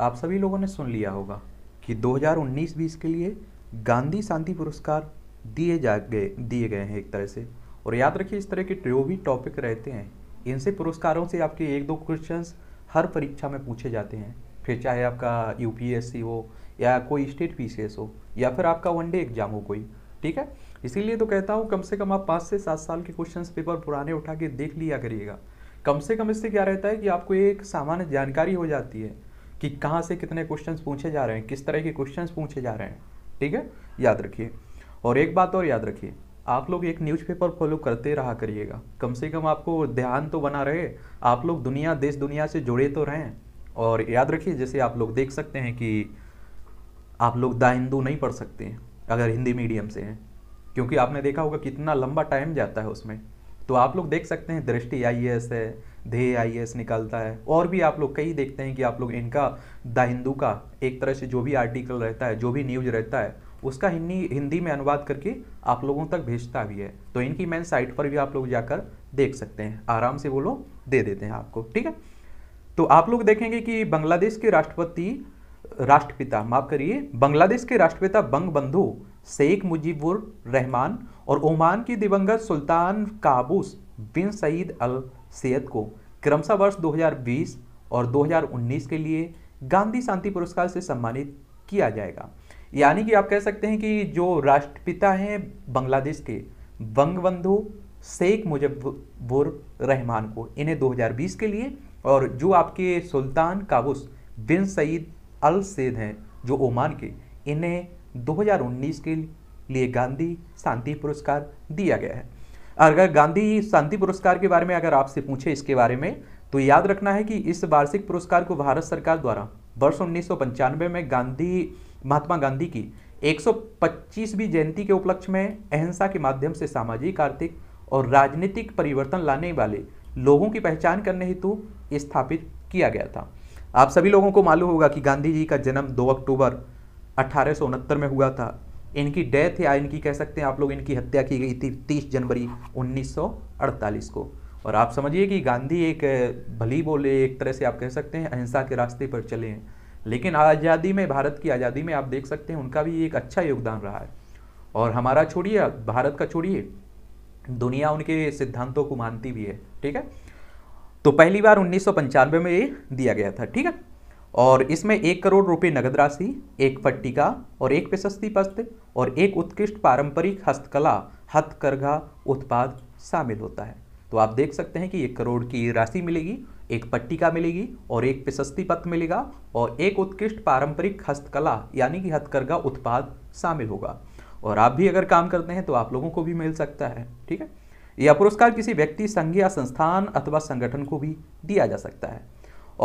आप सभी लोगों ने सुन लिया होगा कि 2019-20 के लिए गांधी शांति पुरस्कार दिए जा गए दिए गए हैं एक तरह से और याद रखिए इस तरह के जो भी टॉपिक रहते हैं इनसे पुरस्कारों से आपके एक दो क्वेश्चन हर परीक्षा में पूछे जाते हैं फिर चाहे आपका यू हो या कोई स्टेट पी हो या फिर आपका वनडे एग्जाम हो कोई ठीक है इसीलिए तो कहता हूँ कम से कम आप पाँच से सात साल के क्वेश्चन पेपर पुराने उठा के देख लिया करिएगा कम से कम इससे क्या रहता है कि आपको एक सामान्य जानकारी हो जाती है कि कहाँ से कितने क्वेश्चन पूछे जा रहे हैं किस तरह के क्वेश्चन पूछे जा रहे हैं ठीक है याद रखिए और एक बात और याद रखिए आप लोग एक न्यूज़पेपर फॉलो करते रहा करिएगा कम से कम आपको ध्यान तो बना रहे आप लोग दुनिया देश दुनिया से जुड़े तो रहें और याद रखिए जैसे आप लोग देख सकते हैं कि आप लोग द हिंदू नहीं पढ़ सकते अगर हिंदी मीडियम से हैं क्योंकि आपने देखा होगा कितना लंबा टाइम जाता है उसमें तो आप लोग देख सकते हैं दृष्टि आई है ध्येय आई निकलता है और भी आप लोग कई देखते हैं कि आप लोग इनका द हिंदू का एक तरह से जो भी आर्टिकल रहता है जो भी न्यूज रहता है उसका हिंदी हिंदी में अनुवाद करके आप लोगों तक भेजता भी है तो इनकी मेन साइट पर भी आप लोग जाकर देख सकते हैं आराम से वो लोग दे देते हैं आपको ठीक है तो आप लोग देखेंगे कि बांग्लादेश के राष्ट्रपति राष्ट्रपिता माफ करिए बांग्लादेश के राष्ट्रपिता बंग बंधु शेख मुजीबुर रहमान और ओमान के दिवंगत सुल्तान Qaboos bin Said al Said को क्रमशः वर्ष 2020 और 2019 के लिए गांधी शांति पुरस्कार से सम्मानित किया जाएगा यानी कि आप कह सकते हैं कि जो राष्ट्रपिता हैं बांग्लादेश के बंगबंधु शेख मुजफ्फुर रहमान को इन्हें 2020 के लिए और जो आपके सुल्तान Qaboos bin Said al Said हैं जो ओमान के इन्हें 2019 के लिए गांधी शांति पुरस्कार दिया गया है अगर गांधी शांति पुरस्कार के बारे में अगर आपसे पूछे इसके बारे में तो याद रखना है कि इस वार्षिक पुरस्कार को भारत सरकार द्वारा वर्ष उन्नीस में गांधी महात्मा गांधी की 125वीं जयंती के उपलक्ष्य में अहिंसा के माध्यम से सामाजिक आर्थिक और राजनीतिक परिवर्तन लाने वाले लोगों की पहचान करने हेतु स्थापित किया गया था आप सभी लोगों को मालूम होगा कि गांधी जी का जन्म 2 अक्टूबर अट्ठारह में हुआ था इनकी डेथ या इनकी कह सकते हैं आप लोग इनकी हत्या की गई थी 30 जनवरी 1948 को और आप समझिए कि गांधी एक भली बोले एक तरह से आप कह सकते हैं अहिंसा के रास्ते पर चले हैं लेकिन आज़ादी में भारत की आज़ादी में आप देख सकते हैं उनका भी एक अच्छा योगदान रहा है और हमारा छोड़िए भारत का छोड़िए दुनिया उनके सिद्धांतों को मानती भी है ठीक है तो पहली बार उन्नीस में ये दिया गया था ठीक है और इसमें एक करोड़ रुपए नगद राशि एक पट्टिका और एक प्रशस्ति पत्र और एक उत्कृष्ट पारंपरिक हस्तकला हथकरघा उत्पाद शामिल होता है तो आप देख सकते हैं कि एक करोड़ की राशि मिलेगी एक पट्टिका मिलेगी और एक प्रशस्ति पत्र मिलेगा और एक उत्कृष्ट पारंपरिक हस्तकला यानी कि हथकरघा उत्पाद शामिल होगा और आप भी अगर काम करते हैं तो आप लोगों को भी मिल सकता है ठीक है यह पुरस्कार किसी व्यक्ति संघ या संस्थान अथवा संगठन को भी दिया जा सकता है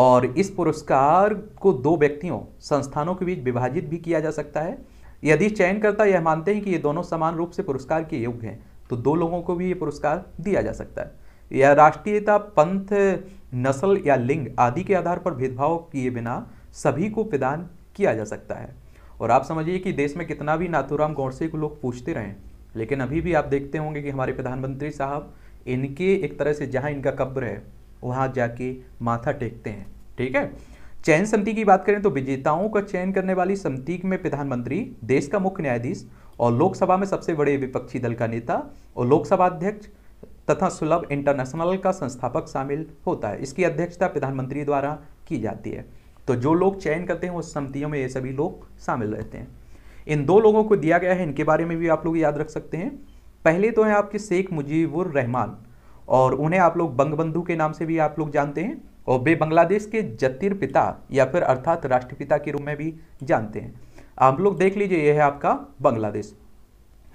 और इस पुरस्कार को दो व्यक्तियों संस्थानों के बीच विभाजित भी किया जा सकता है यदि चयनकर्ता यह मानते हैं कि ये दोनों समान रूप से पुरस्कार के योग्य हैं तो दो लोगों को भी ये पुरस्कार दिया जा सकता है यह राष्ट्रीयता पंथ नस्ल या लिंग आदि के आधार पर भेदभाव किए बिना सभी को प्रदान किया जा सकता है और आप समझिए कि देश में कितना भी नाथुराम गौडसे को लोग पूछते रहें लेकिन अभी भी आप देखते होंगे कि हमारे प्रधानमंत्री साहब इनके एक तरह से जहाँ इनका कब्र है वहाँ जाके माथा टेकते हैं ठीक है चयन समिति की बात करें तो विजेताओं का चयन करने वाली समिति में प्रधानमंत्री देश का मुख्य न्यायाधीश और लोकसभा में सबसे बड़े विपक्षी दल का नेता और लोकसभा अध्यक्ष तथा सुलभ इंटरनेशनल का संस्थापक शामिल होता है इसकी अध्यक्षता प्रधानमंत्री द्वारा की जाती है तो जो लोग चयन करते हैं उस समितियों में ये सभी लोग शामिल रहते हैं इन दो लोगों को दिया गया है इनके बारे में भी आप लोग याद रख सकते हैं पहले तो है आपके शेख मुजीबुर रहमान और उन्हें आप लोग बंगबंधु के नाम से भी आप लोग जानते हैं और वे बांग्लादेश के जतिर पिता या फिर अर्थात राष्ट्रपिता के रूप में भी जानते हैं आप लोग देख लीजिए यह है आपका बांग्लादेश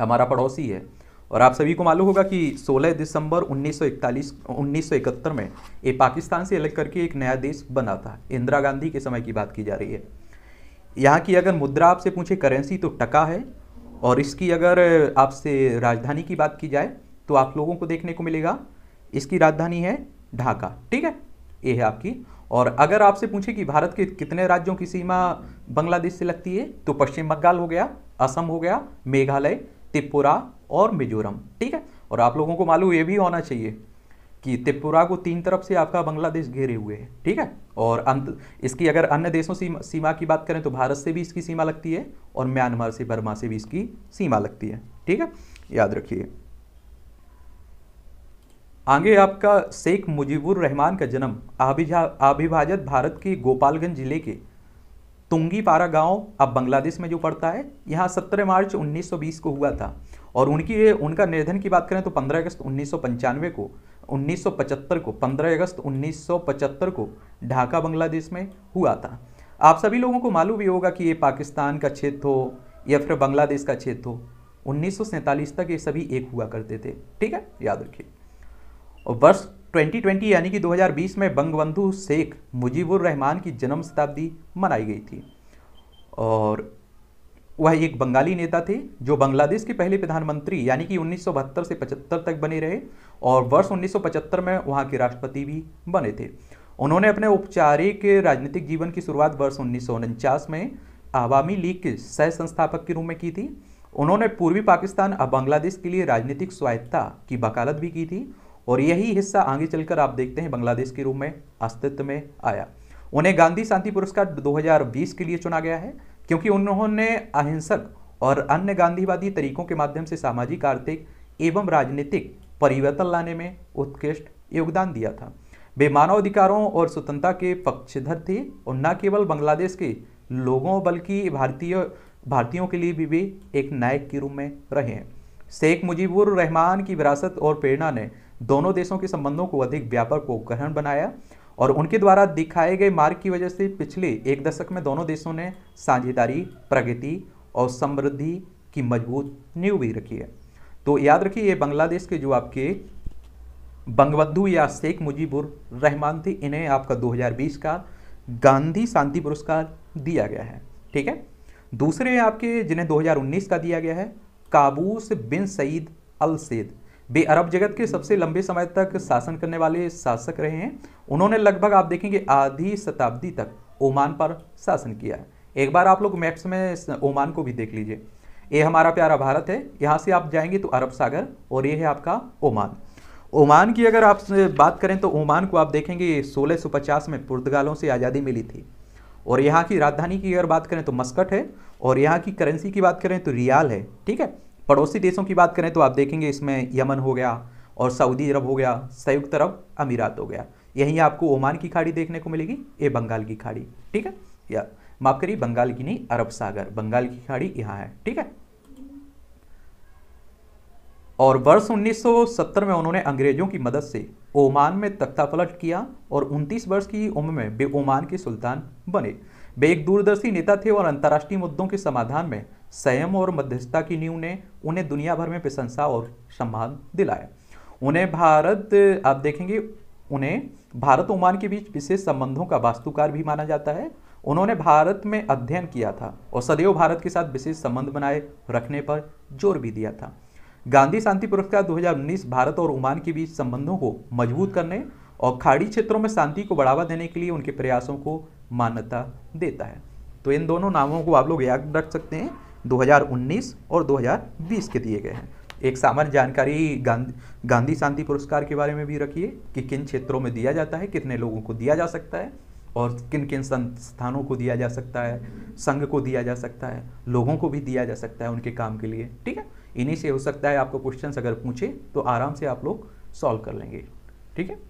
हमारा पड़ोसी है और आप सभी को मालूम होगा कि 16 दिसंबर 1941 1971 में ये पाकिस्तान से अलग करके एक नया देश बना था इंदिरा गांधी के समय की बात की जा रही है यहाँ की अगर मुद्रा आपसे पूछे करेंसी तो टका है और इसकी अगर आपसे राजधानी की बात की जाए तो आप लोगों को देखने को मिलेगा इसकी राजधानी है ढाका ठीक है ये है आपकी और अगर आपसे पूछे कि भारत के कितने राज्यों की सीमा बांग्लादेश से लगती है तो पश्चिम बंगाल हो गया असम हो गया मेघालय त्रिपुरा और मिजोरम ठीक है और आप लोगों को मालूम ये भी होना चाहिए कि त्रिपुरा को तीन तरफ से आपका बांग्लादेश घेरे हुए है ठीक है और अंत इसकी अगर अन्य देशों सीमा सीमा की बात करें तो भारत से भी इसकी सीमा लगती है और म्यांमार से बर्मा से भी इसकी सीमा लगती है ठीक है याद रखिए आगे आपका शेख मुजीबुर रहमान का जन्म अभिभाजत भारत के गोपालगंज जिले के तुंगीपारा गांव अब बांग्लादेश में जो पड़ता है यहाँ 17 मार्च 1920 को हुआ था और उनकी उनका निर्धन की बात करें तो 15 अगस्त उन्नीस को 1975 को 15 अगस्त 1975 को ढाका बांग्लादेश में हुआ था आप सभी लोगों को मालूम भी होगा कि ये पाकिस्तान का क्षेत्र हो या फिर बांग्लादेश का क्षेत्र हो उन्नीस तक ये सभी एक हुआ करते थे ठीक है याद रखिए और वर्ष 2020 यानी कि 2020 में बंगबंधु शेख मुजीबुर रहमान की जन्म शताब्दी मनाई गई थी और वह एक बंगाली नेता थे जो बांग्लादेश के पहले प्रधानमंत्री यानी कि 1972 से 75 तक बने रहे और वर्ष 1975 में वहाँ के राष्ट्रपति भी बने थे उन्होंने अपने औपचारिक राजनीतिक जीवन की शुरुआत वर्ष उन्नीस में आवामी लीग के सह संस्थापक के रूप में की थी उन्होंने पूर्वी पाकिस्तान और बांग्लादेश के लिए राजनीतिक स्वायत्ता की वकालत भी की थी और यही हिस्सा आगे चलकर आप देखते हैं बांग्लादेश के रूप में अस्तित्व में आया उन्हें गांधी शांति पुरस्कार 2020 के लिए चुना गया है क्योंकि उन्होंने अहिंसक और अन्य गांधीवादी तरीकों के माध्यम से सामाजिक आर्थिक एवं राजनीतिक परिवर्तन लाने में उत्कृष्ट योगदान दिया था वे मानव अधिकारों और स्वतंत्रता के पक्षधर थे और न केवल बांग्लादेश के लोगों बल्कि भारतीय भारतीयों के लिए भी वे एक नायक के रूप में रहे हैं शेख मुजीबुर रहमान की विरासत और प्रेरणा ने दोनों देशों के संबंधों को अधिक व्यापक ग्रहण बनाया और उनके द्वारा दिखाए गए मार्ग की वजह से पिछले एक दशक में दोनों देशों ने साझेदारी प्रगति और समृद्धि की मजबूत नींव भी रखी है तो याद रखिए ये बांग्लादेश के जो आपके बंगबंधु या शेख मुजीबुर रहमान थे इन्हें आपका 2020 का गांधी शांति पुरस्कार दिया गया है ठीक है दूसरे आपके जिन्हें 2019 का दिया गया है Qaboos bin Said al Said वे अरब जगत के सबसे लंबे समय तक शासन करने वाले शासक रहे हैं उन्होंने लगभग आप देखेंगे आधी शताब्दी तक ओमान पर शासन किया है एक बार आप लोग मैप्स में ओमान को भी देख लीजिए ये हमारा प्यारा भारत है यहाँ से आप जाएंगे तो अरब सागर और ये है आपका ओमान ओमान की अगर आप बात करें तो ओमान को आप देखेंगे सोलह में पुर्तगालों से आज़ादी मिली थी और यहाँ की राजधानी की अगर बात करें तो मस्कट है और यहाँ की करेंसी की बात करें तो रियाल है ठीक है पड़ोसी देशों की बात करें तो आप देखेंगे इसमें यमन हो गया और सऊदी अरब हो गया संयुक्त अरब अमीरात हो गया यहीं आपको ओमान की खाड़ी देखने को मिलेगी ये बंगाल की खाड़ी ठीक है या माफ करिए बंगाल की नहीं अरब सागर बंगाल की खाड़ी यहाँ है ठीक है और वर्ष 1970 में उन्होंने अंग्रेजों की मदद से ओमान में तख्तापलट किया और 29 वर्ष की उम्र में वे ओमान के सुल्तान बने वे एक दूरदर्शी नेता थे और अंतर्राष्ट्रीय मुद्दों के समाधान में संयम और मध्यस्थता की नींव ने उन्हें दुनिया भर में प्रशंसा और सम्मान दिलाया उन्हें भारत आप देखेंगे उन्हें भारत ओमान के बीच विशेष संबंधों का वास्तुकार भी माना जाता है उन्होंने भारत में अध्ययन किया था और सदैव भारत के साथ विशेष संबंध बनाए रखने पर जोर भी दिया था गांधी शांति पुरस्कार 2019 भारत और ओमान के बीच संबंधों को मजबूत करने और खाड़ी क्षेत्रों में शांति को बढ़ावा देने के लिए उनके प्रयासों को मान्यता देता है तो इन दोनों नामों को आप लोग याद रख सकते हैं 2019 और 2020 के दिए गए हैं एक सामान्य जानकारी गांधी गांधी शांति पुरस्कार के बारे में भी रखिए कि किन क्षेत्रों में दिया जाता है कितने लोगों को दिया जा सकता है और किन किन संस्थानों को दिया जा सकता है संघ को दिया जा सकता है लोगों को भी दिया जा सकता है उनके काम के लिए ठीक है इन्हीं से हो सकता है आपको क्वेश्चन अगर पूछे तो आराम से आप लोग सॉल्व कर लेंगे ठीक है